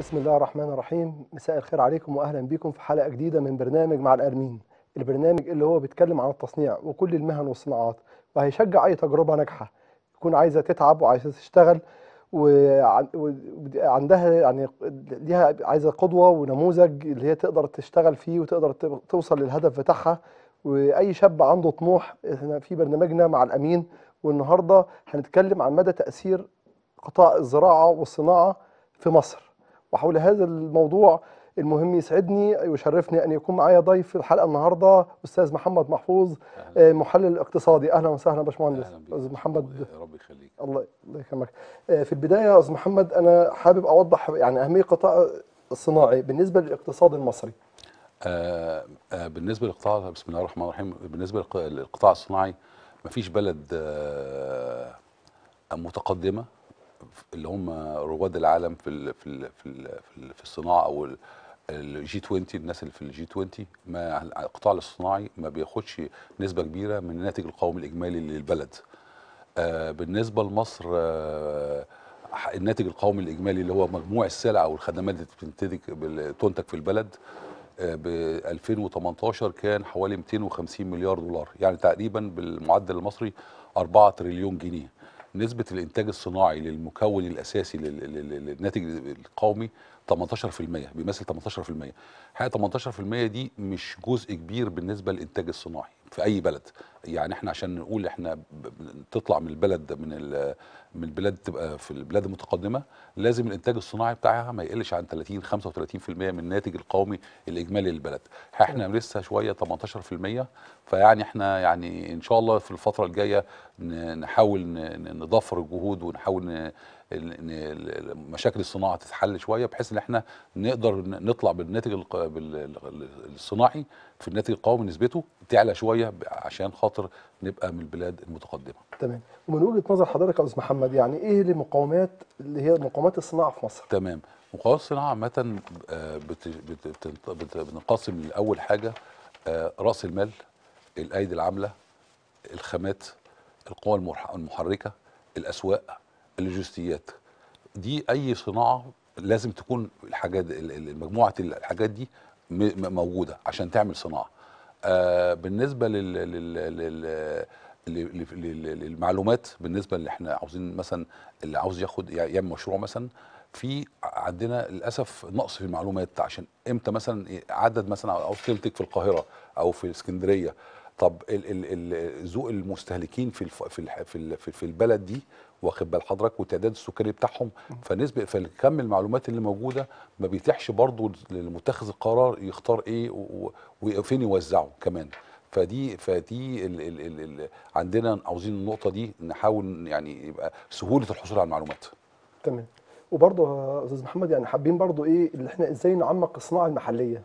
بسم الله الرحمن الرحيم مساء الخير عليكم واهلا بكم في حلقه جديده من برنامج مع الارمين البرنامج اللي هو بيتكلم عن التصنيع وكل المهن والصناعات وهيشجع اي تجربه ناجحه تكون عايزه تتعب وعايزه تشتغل وعندها يعني ليها عايزه قدوه ونموذج اللي هي تقدر تشتغل فيه وتقدر توصل للهدف بتاعها واي شاب عنده طموح احنا في برنامجنا مع الامين والنهارده هنتكلم عن مدى تاثير قطاع الزراعه والصناعه في مصر وحول هذا الموضوع المهم يسعدني ويشرفني ان يكون معايا ضيف في الحلقه النهارده استاذ محمد محفوظ أهلا. آه، محلل اقتصادي اهلا وسهلا باشمهندس استاذ محمد ربي يخليك الله الله يكرمك آه، في البدايه استاذ محمد انا حابب اوضح يعني اهميه القطاع الصناعي بالنسبه للاقتصاد المصري آه آه بالنسبه للقطاع بسم الله الرحمن الرحيم بالنسبه للقطاع الصناعي ما فيش بلد آه متقدمه اللي هم رواد العالم في الـ في الـ في الـ في الصناعه او الجي 20 الناس اللي في الجي 20 ما القطاع الصناعي ما بياخدش نسبه كبيره من الناتج القومي الاجمالي للبلد آه بالنسبه لمصر آه الناتج القومي الاجمالي اللي هو مجموع السلع او الخدمات اللي بتنتج تنتج في البلد آه، ب 2018 كان حوالي 250 مليار دولار يعني تقريبا بالمعدل المصري 4 تريليون جنيه نسبه الانتاج الصناعي للمكون الاساسي للناتج القومي 18% بيمثل 18% حقيقه 18% دي مش جزء كبير بالنسبه للانتاج الصناعي في اي بلد يعني احنا عشان نقول احنا تطلع من البلد من من البلاد تبقى في البلاد المتقدمه لازم الانتاج الصناعي بتاعها ما يقلش عن 30 35% من الناتج القومي الاجمالي للبلد احنا لسه شويه 18% فيعني احنا يعني ان شاء الله في الفتره الجايه نحاول نضفر الجهود ونحاول مشاكل الصناعه تتحل شويه بحيث ان احنا نقدر نطلع بالناتج الصناعي في الناتج القومي نسبته تعلى شويه عشان خاطر نبقى من البلاد المتقدمه. تمام ومن وجهه نظر حضرتك يا استاذ محمد يعني ايه المقاومات اللي هي مقاومات الصناعه في مصر؟ تمام مقاومات الصناعه عامه آه، بتنقسم لاول حاجه آه، راس المال الايدي العامله الخامات القوى المحركه الاسواق اللوجستيات دي اي صناعه لازم تكون الحاجات مجموعه الحاجات دي موجوده عشان تعمل صناعه آه بالنسبه لل, لل, لل للمعلومات بالنسبه اللي احنا عاوزين مثلا اللي عاوز ياخد يعمل يعني مشروع مثلا في عندنا للاسف نقص في المعلومات عشان امتى مثلا عدد مثلا او تلتك في القاهره او في اسكندريه طب ذوق المستهلكين في في, في البلد دي واخد بال حضرتك وتعداد السكري بتاعهم فنسبه فكم المعلومات اللي موجوده ما بيتيحش برضه للمتخذ القرار يختار ايه وفين يوزعه كمان فدي فدي الـ الـ الـ الـ عندنا عاوزين النقطه دي نحاول يعني يبقى سهوله الحصول على المعلومات تمام وبرضه يا استاذ محمد يعني حابين برضه ايه اللي احنا ازاي نعمق الصناعه المحليه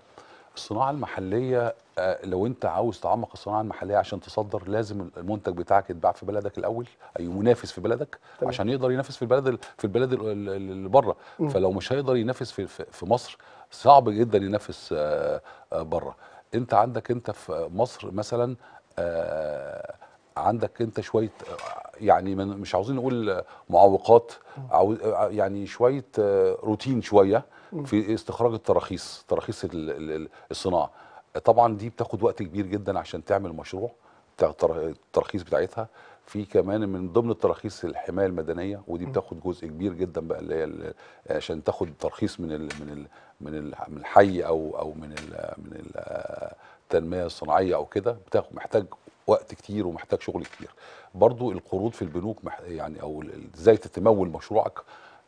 الصناعه المحليه آه، لو انت عاوز تعمق الصناعه المحليه عشان تصدر لازم المنتج بتاعك يتباع في بلدك الاول اي منافس في بلدك طبعا. عشان يقدر ينافس في البلد في البلد اللي بره فلو مش هيقدر ينافس في في مصر صعب جدا ينافس آه، آه، بره انت عندك انت في مصر مثلا عندك انت شويه يعني مش عاوزين نقول معوقات يعني شويه آه، روتين شويه في استخراج التراخيص تراخيص الصناعه طبعا دي بتاخد وقت كبير جدا عشان تعمل مشروع التراخيص بتاعتها في كمان من ضمن التراخيص الحمايه المدنيه ودي بتاخد جزء كبير جدا بقى اللي هي عشان تاخد ترخيص من الـ من الـ من الحي او او من الـ من آه، التنميه الصناعيه او كده بتاخد محتاج وقت كتير ومحتاج شغل كتير برضو القروض في البنوك يعني او ازاي تتمول مشروعك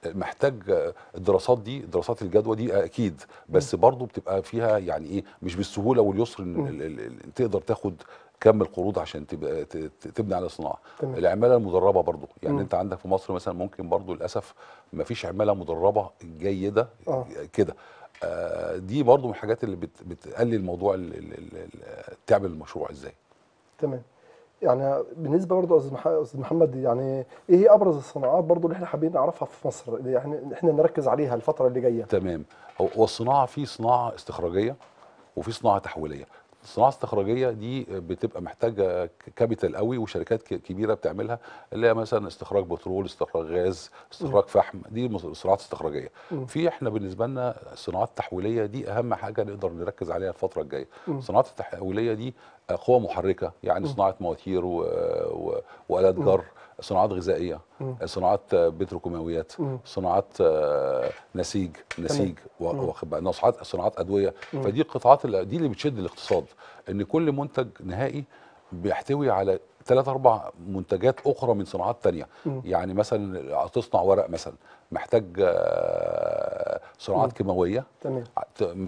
آه، محتاج آه، الدراسات دي دراسات الجدوى دي آه، اكيد بس برضو بتبقى فيها يعني ايه مش بالسهوله واليسر ان تقدر تاخد كم القروض عشان تبقى تبني على صناعه تمام. العماله المدربه برضو يعني مم. انت عندك في مصر مثلا ممكن برضو للاسف ما فيش عماله مدربه جيده آه. كده دي برضو من الحاجات اللي بتقلل موضوع تعمل المشروع ازاي تمام يعني بالنسبه برضه استاذ محمد يعني ايه هي ابرز الصناعات برضه اللي احنا حابين نعرفها في مصر اللي احنا احنا نركز عليها الفتره اللي جايه تمام هو الصناعه في صناعه استخراجيه وفي صناعه تحويليه الصناعه الاستخراجيه دي بتبقى محتاجه كابيتال قوي وشركات كبيره بتعملها اللي هي مثلا استخراج بترول استخراج غاز استخراج م. فحم دي صناعات استخراجيه في احنا بالنسبه لنا الصناعات التحويليه دي اهم حاجه نقدر نركز عليها الفتره الجايه الصناعات التحويليه دي قوى محركه يعني صناعه مواتير والات جر صناعات غذائيه صناعات بتروكيماويات صناعات آه، نسيج نسيج وصناعات صناعات صناعات ادويه فدي القطاعات دي اللي بتشد الاقتصاد ان كل منتج نهائي بيحتوي على ثلاث اربع منتجات اخرى من صناعات تانية يعني مثلا تصنع ورق مثلا محتاج آه، صناعات كيماويه تمام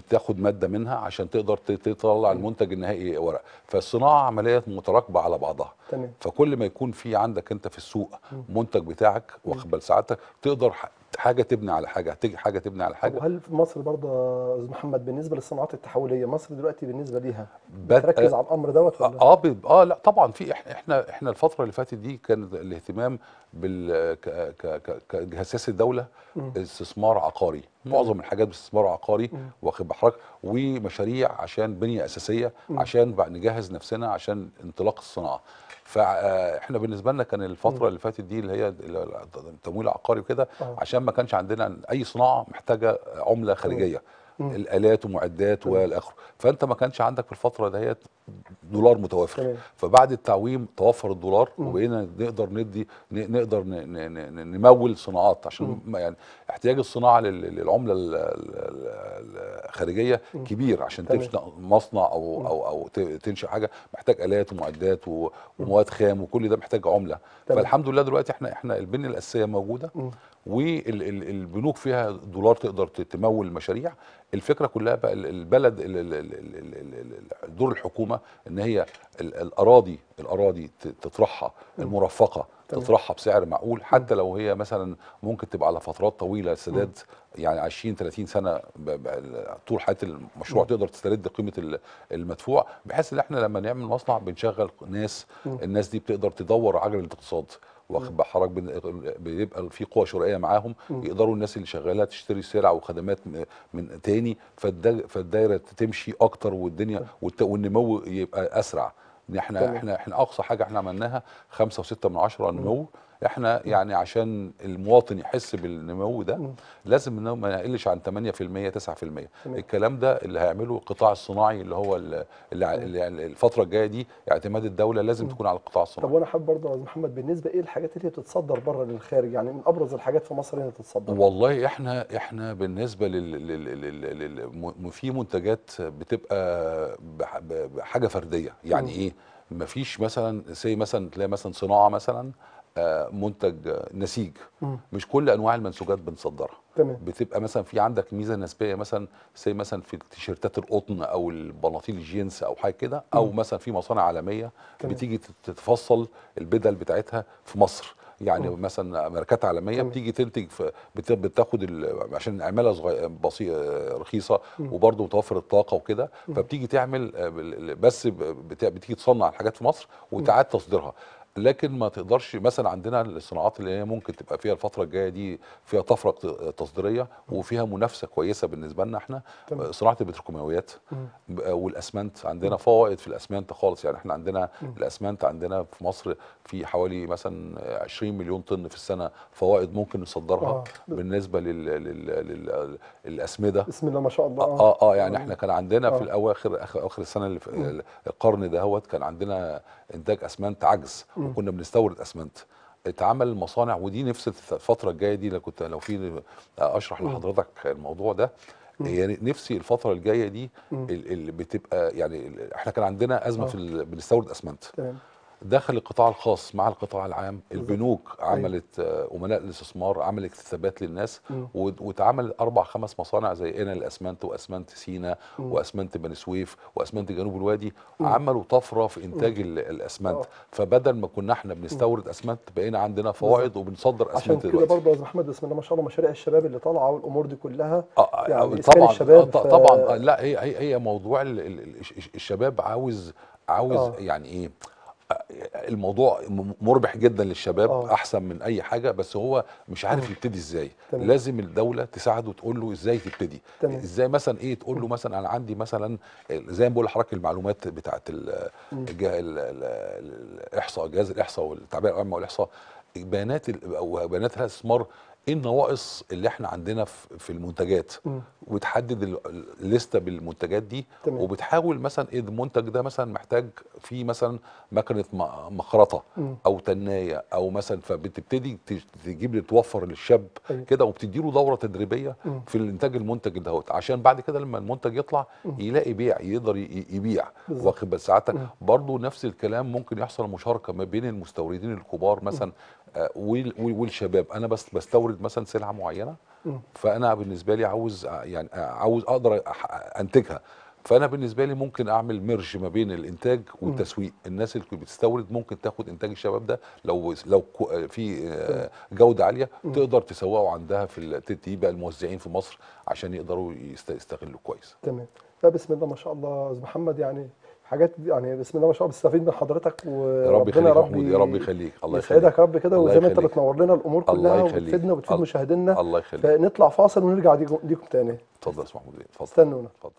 تاخد ماده منها عشان تقدر تطلع المنتج النهائي ورق فالصناعه عمليات متراكبه على بعضها تمام فكل ما يكون في عندك انت في السوق منتج بتاعك واخد ساعتك تقدر حاجه تبني على حاجه هتيجي حاجه تبني على حاجه وهل في مصر برضه يا محمد بالنسبه للصناعات التحوليه مصر دلوقتي بالنسبه ليها بتركز على الامر دوت ولا اه اه, آه، لا طبعا في احنا احنا الفتره اللي فاتت دي كان الاهتمام بال كجهاز الدوله استثمار عقاري معظم الحاجات باستثمار عقاري واخد بحرك ومشاريع عشان بنيه اساسيه عشان نجهز نفسنا عشان انطلاق الصناعه فاحنا آه، بالنسبه لنا كان الفتره اللي فاتت دي اللي هي التمويل العقاري وكده اه. عشان ما كانش عندنا اي صناعه محتاجه عمله خارجيه الالات ومعدات والى اخره فانت ما كانش عندك في الفتره دهيت دولار متوفر طبعا. فبعد التعويم توفر الدولار وبقينا نقدر ندي نقدر نمول صناعات عشان مم. يعني احتياج الصناعه للعمله الخارجيه كبير عشان تمشي مصنع او مم. او او تنشا حاجه محتاج الات ومعدات ومواد خام وكل ده محتاج عمله تمام. فالحمد لله دلوقتي احنا احنا البنيه الاساسيه موجوده والبنوك فيها دولار تقدر تمول المشاريع الفكره كلها بقى البلد دور الحكومه ان هي الاراضي الاراضي تطرحها المرفقه تطرحها بسعر معقول حتى لو هي مثلا ممكن تبقى على فترات طويله سداد يعني 20 30 سنه طول حياه المشروع تقدر تسترد قيمه المدفوع بحيث ان احنا لما نعمل مصنع بنشغل ناس الناس دي بتقدر تدور عجل الاقتصاد واخد بقى بيبقى في قوه شرائيه معاهم يقدروا الناس اللي شغاله تشتري سلع وخدمات من تاني فالدايره تمشي اكتر والدنيا والنمو يبقى اسرع ان احنا احنا احنا اقصى حاجه احنا عملناها 5.6 من 10 نمو احنا يعني عشان المواطن يحس بالنمو ده لازم انه ما يقلش عن 8% 9% الكلام ده اللي هيعمله القطاع الصناعي اللي هو اللي, يعني الفتره الجايه دي اعتماد الدوله لازم تكون على القطاع الصناعي طب وانا حابب برضه يا محمد بالنسبه ايه الحاجات اللي بتتصدر بره للخارج يعني من ابرز الحاجات في مصر اللي بتتصدر والله احنا احنا بالنسبه لل, لل, لل, لل في منتجات بتبقى بحاجه فرديه يعني ايه مفيش مثلا سي مثلا تلاقي مثلا صناعه مثلا منتج نسيج مش كل انواع المنسوجات بنصدرها تمام. بتبقى مثلا في عندك ميزه نسبيه مثلا زي مثلا في التيشيرتات القطن او البناطيل الجينز او حاجه كده او مم. مثلا في مصانع عالميه تمام. بتيجي تتفصل البدل بتاعتها في مصر يعني مم. مثلا ماركات عالميه تمام. بتيجي تنتج بتاخد عشان عماله صغيره رخيصه وبرده متوفر الطاقه وكده فبتيجي تعمل آه، بس بتيجي تصنع الحاجات في مصر وتعاد تصديرها لكن ما تقدرش مثلا عندنا الصناعات اللي هي ممكن تبقى فيها الفتره الجايه دي فيها طفره تصديريه وفيها منافسه كويسه بالنسبه لنا احنا تمام. صناعه البتروكيماويات والاسمنت عندنا فوائد في الاسمنت خالص يعني احنا عندنا مم. الاسمنت عندنا في مصر في حوالي مثلا 20 مليون طن في السنه فوائد ممكن نصدرها آه. بالنسبه لل... لل... للاسمده بسم الله ما شاء الله اه اه, آه يعني آه. احنا كان عندنا آه. في الاواخر اخر, آخر السنه اللي في القرن دهوت كان عندنا انتاج اسمنت عجز وكنا بنستورد اسمنت اتعمل مصانع ودي نفس الفتره الجايه دي لو كنت لو في اشرح لحضرتك الموضوع ده هي يعني نفسي الفتره الجايه دي اللي بتبقى يعني احنا كان عندنا ازمه أوه. في بنستورد اسمنت تمام. داخل القطاع الخاص مع القطاع العام البنوك أيوه. عملت آه، امناء الاستثمار عملت اكتسابات للناس واتعمل اربع خمس مصانع زي انا الاسمنت واسمنت سينا واسمنت بني سويف واسمنت جنوب الوادي عملوا طفره في انتاج الاسمنت آه. فبدل ما كنا احنا بنستورد اسمنت بقينا عندنا فوائد وبنصدر اسمنت عشان كده برضه يا استاذ محمد بسم الله ما شاء الله مشاريع الشباب اللي طالعه والامور دي كلها آه، يعني طبعا الشباب طبعا لا هي هي موضوع الشباب عاوز عاوز يعني ايه الموضوع مربح جدا للشباب أوه. احسن من اي حاجه بس هو مش عارف أوه. يبتدي ازاي تمام. لازم الدوله تساعده تقول له ازاي تبتدي تمام. ازاي مثلا ايه تقول له مثلا انا عندي مثلا زي ما بقول لحضرتك المعلومات بتاعه الاحصاء جهاز الاحصاء والتعبئه العامه والاحصاء بيانات او بيانات الاستثمار ايه النواقص اللي احنا عندنا في المنتجات وتحدد الليسته بالمنتجات دي تمام. وبتحاول مثلا ايه المنتج ده مثلا محتاج فيه مثلا مكنه مخرطه او تنايه او مثلا فبتبتدي تجيب توفر للشاب أيوه. كده وبتدي له دوره تدريبيه مم. في الانتاج المنتج دهوت عشان بعد كده لما المنتج يطلع مم. يلاقي بيع يقدر يبيع واخد بال ساعتك برضه نفس الكلام ممكن يحصل مشاركه ما بين المستوردين الكبار مثلا مم. والشباب انا بس بستورد مثلا سلعه معينه فانا بالنسبه لي عاوز يعني عاوز اقدر انتجها فانا بالنسبه لي ممكن اعمل ميرج ما بين الانتاج والتسويق الناس اللي بتستورد ممكن تاخد انتاج الشباب ده لو لو في جوده عاليه تقدر تسوقه عندها في بقى الموزعين في مصر عشان يقدروا يستغلوا كويس تمام لا بسم الله ما شاء الله استاذ محمد يعني حاجات يعني بسم الله ما شاء الله بستفيد من حضرتك وربنا يا رب يا رب يخليك الله يسعدك يا رب كده وزي ما انت بتنور لنا الامور كلها وبتفيدنا وبتفيد مشاهدينا الله يخليك فنطلع فاصل ونرجع ليكم تاني اتفضل يا استاذ محمود اتفضل استنونا اتفضل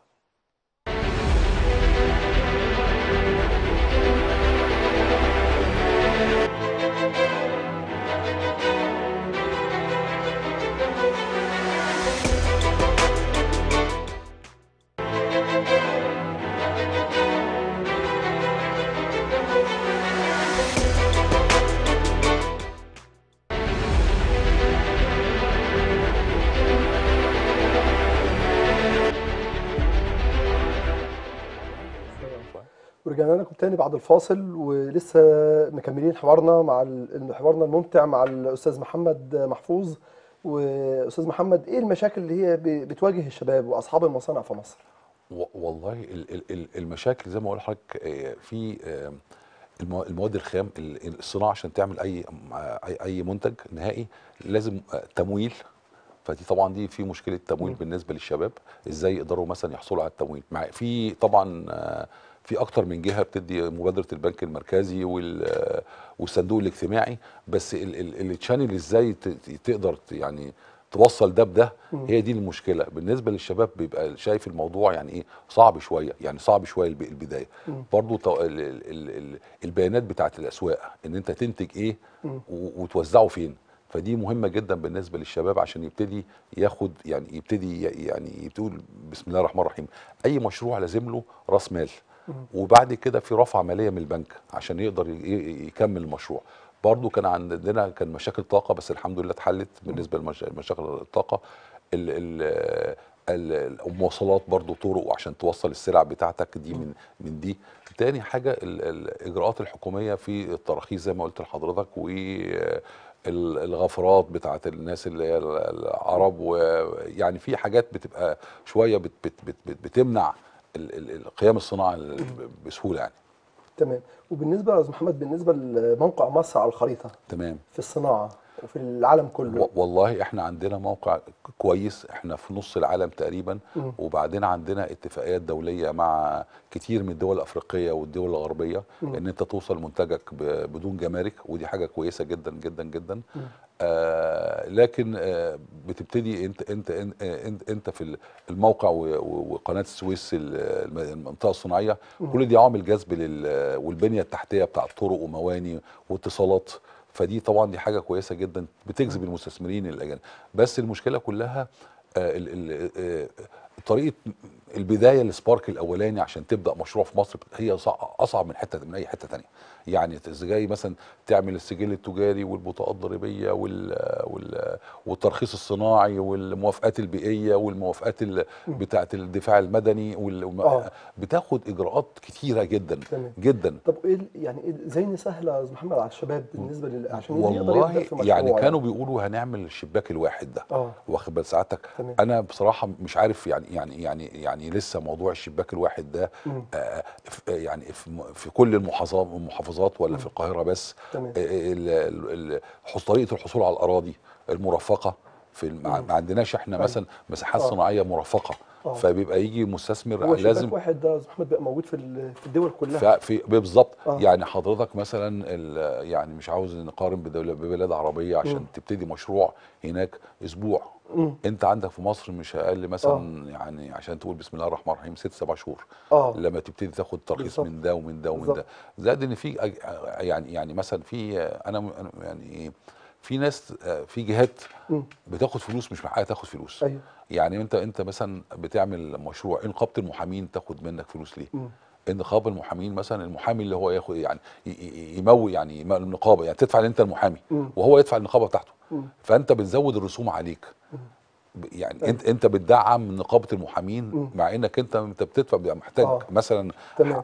ورجعنا لكم تاني بعد الفاصل ولسه مكملين حوارنا مع حوارنا الممتع مع الاستاذ محمد محفوظ واستاذ محمد ايه المشاكل اللي هي بتواجه الشباب واصحاب المصانع في مصر؟ والله المشاكل زي ما بقول لحضرتك آه، في آه، المواد الخام الصناعه عشان تعمل اي اي منتج نهائي لازم آه، تمويل فدي طبعا دي في مشكله تمويل بالنسبه للشباب ازاي يقدروا مثلا يحصلوا على التمويل مع في طبعا في اكتر من جهه بتدي مبادره البنك المركزي والصندوق الاجتماعي بس التشانل ازاي تقدر يعني توصل ده بده هي دي المشكله بالنسبه للشباب بيبقى شايف الموضوع يعني ايه صعب شويه يعني صعب شويه البدايه برضو البيانات بتاعه الاسواق ان انت تنتج ايه وتوزعه فين فدي مهمه جدا بالنسبه للشباب عشان يبتدي ياخد يعني يبتدي يعني تقول بسم الله الرحمن الرحيم اي مشروع لازم له راس مال وبعد كده في رفعه ماليه من البنك عشان يقدر يكمل المشروع برضو كان عندنا كان مشاكل طاقه بس الحمد لله اتحلت بالنسبه لمشاكل الطاقه ال المواصلات برضو طرق وعشان توصل السلع بتاعتك دي من من دي تاني حاجه الاجراءات الحكوميه في التراخيص زي ما قلت لحضرتك و الغفرات بتاعت الناس اللي هي العرب ويعني في حاجات بتبقى شويه بت بت بت بت بتمنع القيام الصناعي بسهوله يعني تمام وبالنسبه يا استاذ محمد بالنسبه لموقع مصر على الخريطه تمام في الصناعه وفي العالم كله والله احنا عندنا موقع كويس احنا في نص العالم تقريبا م. وبعدين عندنا اتفاقيات دوليه مع كتير من الدول الافريقيه والدول الغربيه م. ان انت توصل منتجك بدون جمارك ودي حاجه كويسه جدا جدا جدا م. آه لكن آه بتبتدي انت انت انت, انت في الموقع وقناه السويس المنطقه الصناعيه كل دي عامل جذب والبنيه التحتيه بتاع الطرق ومواني واتصالات فدي طبعا دي حاجه كويسه جدا بتجذب المستثمرين الاجانب بس المشكله كلها آه، آه، آه، طريقه البدايه السبارك الاولاني عشان تبدا مشروع في مصر هي اصعب من حته من اي حته ثانيه يعني ازاي مثلا تعمل السجل التجاري والبطاقات الضريبيه وال... وال... والترخيص الصناعي والموافقات البيئيه والموافقات ال... بتاعه الدفاع المدني وال... آه. بتاخد اجراءات كثيره جدا تمام. جدا طب ايه يعني إيه زي نسهل يا محمد على الشباب بالنسبه لل... عشان والله يقدر في يعني, يعني كانوا بيقولوا هنعمل الشباك الواحد ده آه. واخد بال سعادتك انا بصراحه مش عارف يعني يعني يعني يعني يعني لسه موضوع الشباك الواحد ده آه، آه، آه، يعني في كل المحافظات ولا في القاهره بس طريقه الحصول على الاراضي المرفقه في ما عندناش احنا طيب. مثلا مساحات صناعيه مرفقه أوه. فبيبقى يجي مستثمر هو لازم واحد ده محمد بقى موجود في الدول كلها في بالظبط يعني حضرتك مثلا يعني مش عاوز نقارن ببلاد عربيه عشان مم. تبتدي مشروع هناك اسبوع مم. انت عندك في مصر مش اقل مثلا أوه. يعني عشان تقول بسم الله الرحمن الرحيم ست سبع شهور أوه. لما تبتدي تاخد ترخيص من ده ومن ده ومن ده زائد ان في يعني يعني مثلا في انا يعني ايه، في ناس في جهات بتاخد فلوس مش محتاجه تاخد فلوس أيوه. يعني انت انت مثلا بتعمل مشروع انقابه المحامين تاخد منك فلوس ليه؟ مم. نقاب المحامين مثلا المحامي اللي هو ياخد يعني يموي يعني النقابه يعني تدفع انت المحامي وهو يدفع النقابه بتاعته فانت بتزود الرسوم عليك يعني انت انت بتدعم نقابه المحامين مع انك انت انت بتدفع محتاج آه. مثلا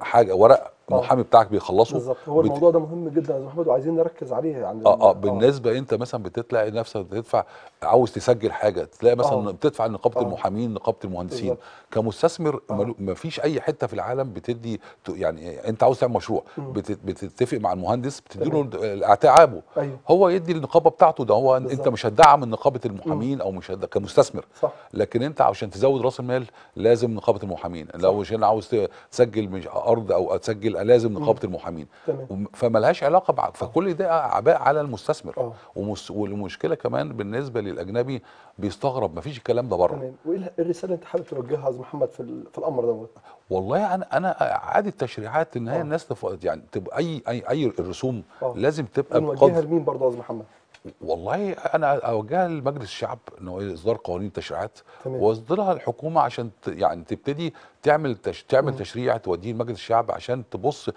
حاجه ورق المحامي بتاعك بيخلصه بالظبط هو بت... الموضوع ده مهم جدا يا محمد وعايزين نركز عليه يعني اه اه بالنسبه انت مثلا بتلاقي نفسك بتدفع عاوز تسجل حاجه تلاقي مثلا آه. بتدفع نقابه آه. المحامين نقابه المهندسين بالزبط. كمستثمر آه. ما مفيش اي حته في العالم بتدي يعني انت عاوز تعمل مشروع بت... بتتفق مع المهندس بتدي له تعابه أيوه. هو يدي النقابه بتاعته ده هو بالزبط. انت مش هتدعم نقابه المحامين او مش هتدعم كمستثمر صح. لكن انت عشان تزود راس المال لازم نقابه المحامين لو عشان عاوز تسجل ارض او تسجل لازم نقابه المحامين تمام. فما لهاش علاقه بعد. فكل ده اعباء على المستثمر أوه. ومس... والمشكله كمان بالنسبه للاجنبي بيستغرب ما فيش الكلام ده بره تمام وايه الرساله انت حابب توجهها يا محمد في, في الامر دوت والله انا انا عادي التشريعات ان هي آه. الناس يعني تبقى اي اي اي الرسوم أوه. لازم تبقى بقدر نوجهها لمين برضه يا محمد والله انا اوجهها لمجلس الشعب ان هو اصدار قوانين تشريعات واصدرها الحكومه عشان يعني تبتدي تعمل تش... تعمل مم. تشريع توديه لمجلس الشعب عشان تبص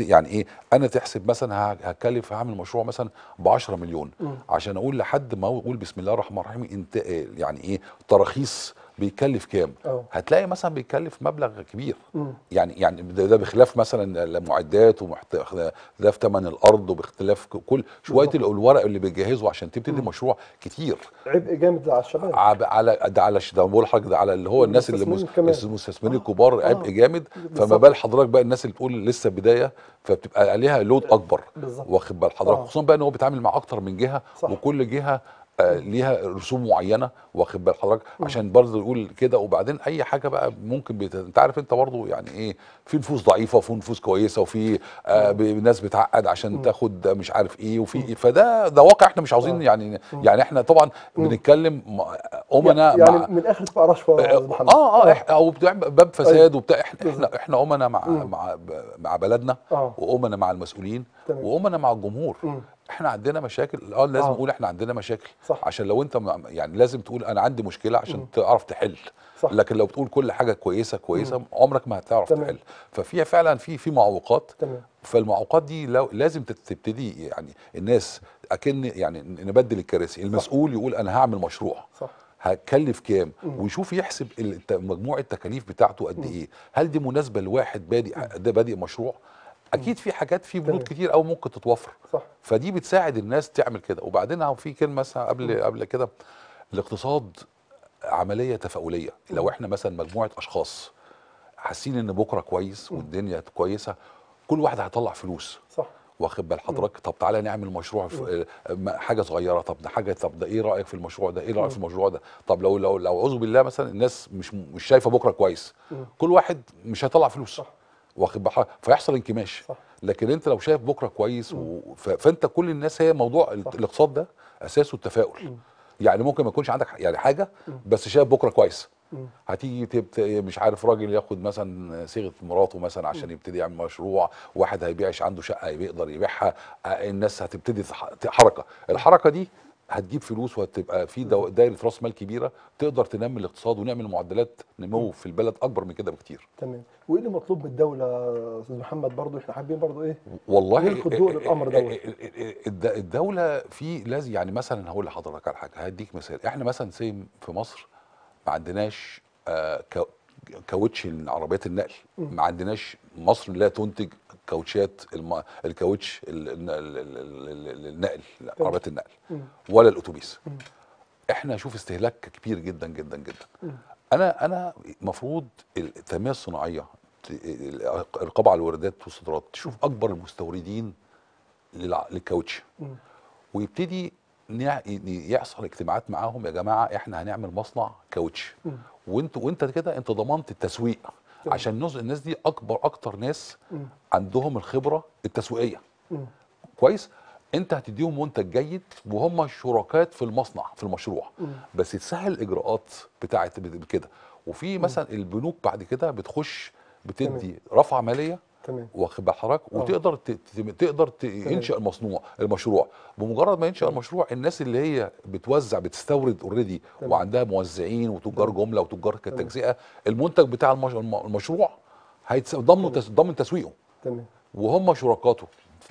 يعني ايه انا تحسب مثلا هكلف هعمل مشروع مثلا ب 10 مليون مم. عشان اقول لحد ما اقول بسم الله الرحمن الرحيم انت يعني ايه تراخيص بيكلف كام أوه. هتلاقي مثلا بيكلف مبلغ كبير مم. يعني يعني ده بخلاف مثلا المعدات وبخلاف ثمن الارض وباختلاف كل شويه الورق اللي بيجهزوا عشان تبتدي مم. مشروع كتير عبء جامد على الشباب على ده على ده بقول لحضرتك ده على اللي هو الناس اللي المستثمرين الكبار آه. عبء جامد فما بال حضرتك بقى الناس اللي بتقول لسه بدايه فبتبقى عليها لود اكبر واخد بال حضرتك آه. خصوصا بقى ان هو بيتعامل مع اكتر من جهه صح. وكل جهه آه، ليها رسوم معينه واخد بال حضرتك عشان برضه يقول كده وبعدين اي حاجه بقى ممكن بيت... انت عارف انت برضه يعني ايه في نفوس ضعيفه وفي نفوس كويسه وفي آه ناس بتعقد عشان تاخد مش عارف ايه وفي إيه فده ده واقع احنا مش عاوزين آه. يعني يعني احنا طبعا بنتكلم امنا يعني مع من الاخر تبقى رشوه آه, اه اه, آه. او باب طيب. فساد وبتاع احنا احنا, احنا امنا مع مع مع بلدنا وامنا مع المسؤولين وامنا مع الجمهور احنا عندنا مشاكل اه لازم اقول احنا عندنا مشاكل صح. عشان لو انت يعني لازم تقول انا عندي مشكله عشان تعرف تحل صح. لكن لو بتقول كل حاجه كويسه كويسه م. عمرك ما هتعرف تمام. تحل ففي فعلا في في معوقات تمام. فالمعوقات دي لو لازم تبتدي يعني الناس اكن يعني نبدل الكراسي المسؤول يقول انا هعمل مشروع صح. هكلف كام ويشوف يحسب مجموع التكاليف بتاعته قد ايه هل دي مناسبه لواحد بادئ ده بادئ مشروع اكيد في حاجات في بنود كتير قوي ممكن تتوفر صح. فدي بتساعد الناس تعمل كده وبعدين في كلمه مثلا قبل قبل كده الاقتصاد عمليه تفاؤليه لو احنا مثلا مجموعه اشخاص حاسين ان بكره كويس والدنيا كويسه كل واحد هيطلع فلوس صح واخد بال حضرتك طب تعالى نعمل مشروع في حاجه صغيره طب ده حاجه طب ده ايه رايك في المشروع ده ايه رايك في المشروع ده طب لو لو لو اعوذ بالله مثلا الناس مش مش شايفه بكره كويس كل واحد مش هيطلع فلوس صح. واخد فيحصل انكماش صح. لكن انت لو شايف بكره كويس و... ف... فانت كل الناس هي موضوع صح. الاقتصاد ده اساسه التفاؤل م. يعني ممكن ما يكونش عندك يعني حاجه بس شايف بكره كويس هتيجي تبت... مش عارف راجل ياخد مثلا صيغه مراته مثلا عشان يبتدي يعمل مشروع واحد هيبيعش عنده شقه يقدر يبيعها آه، الناس هتبتدي تح... حركه الحركه دي هتجيب فلوس وهتبقى في دايره راس مال كبيره تقدر تنمي الاقتصاد ونعمل معدلات نمو في البلد اكبر من كده بكتير تمام وايه اللي مطلوب من الدوله استاذ محمد برضو احنا حابين برضو ايه والله الضوء إيه، إيه، دوت إيه، الدوله في لازم يعني مثلا هقول لحضرتك على حاجه هديك مثال احنا مثلا سيم في مصر ما عندناش آه كاوتش عربيات النقل ما عندناش مصر لا تنتج الكاوتشات الم... الكاوتش النقل عربيات النقل ولا الاتوبيس احنا نشوف استهلاك كبير جدا جدا جدا انا انا المفروض التنميه الصناعيه الرقابه على الواردات والصادرات تشوف اكبر المستوردين للكاوتش ويبتدي يحصل اجتماعات معاهم يا جماعه احنا هنعمل مصنع كاوتش وانت وانت كده انت ضمنت التسويق عشان الناس الناس دي اكبر اكتر ناس عندهم الخبره التسويقيه كويس انت هتديهم منتج جيد وهم شركات في المصنع في المشروع بس تسهل الاجراءات بتاعه كده وفي مثلا البنوك بعد كده بتخش بتدي رفع ماليه تمام واخد بحرك حضرتك آه. وتقدر تقدر تنشا المصنوع المشروع بمجرد ما ينشا المشروع الناس اللي هي بتوزع بتستورد اوريدي وعندها موزعين وتجار جمله وتجار تجزئه المنتج بتاع المشروع هيتضمن ضمن تسويقه تمام وهم شركاته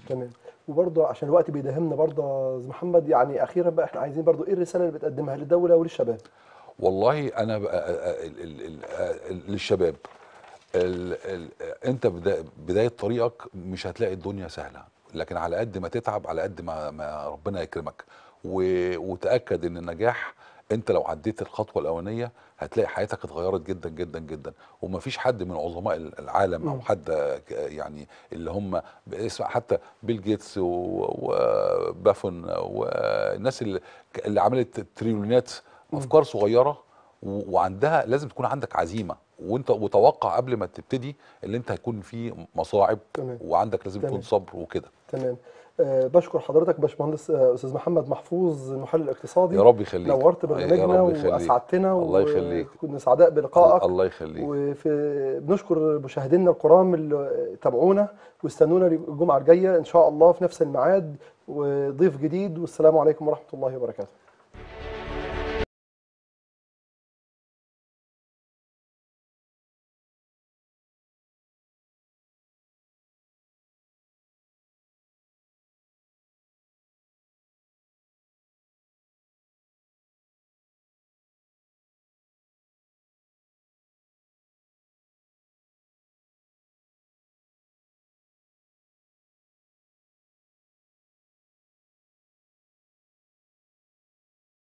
تمام وبرضه عشان الوقت بيداهمنا برضه يا محمد يعني اخيرا بقى احنا عايزين برضه ايه الرساله اللي بتقدمها للدوله وللشباب والله انا للشباب ال ال انت بدايه طريقك مش هتلاقي الدنيا سهله لكن على قد ما تتعب على قد ما, ما ربنا يكرمك وتاكد ان النجاح انت لو عديت الخطوه الاولانيه هتلاقي حياتك اتغيرت جدا جدا جدا ومفيش حد من عظماء العالم او حد يعني اللي هم اسمع حتى بيل جيتس وبافون والناس اللي, اللي عملت تريليونات افكار صغيره وعندها لازم تكون عندك عزيمه وانت وتوقع قبل ما تبتدي ان انت هيكون في مصاعب تمام. وعندك لازم تكون يكون صبر وكده تمام أه بشكر حضرتك باشمهندس آه، استاذ محمد محفوظ المحلل الاقتصادي يا رب يخليك نورت آه، برنامجنا واسعدتنا الله يخليك وكنا سعداء بلقائك الله يخليك وفي بنشكر مشاهدينا الكرام اللي تابعونا واستنونا الجمعه الجايه ان شاء الله في نفس الميعاد وضيف جديد والسلام عليكم ورحمه الله وبركاته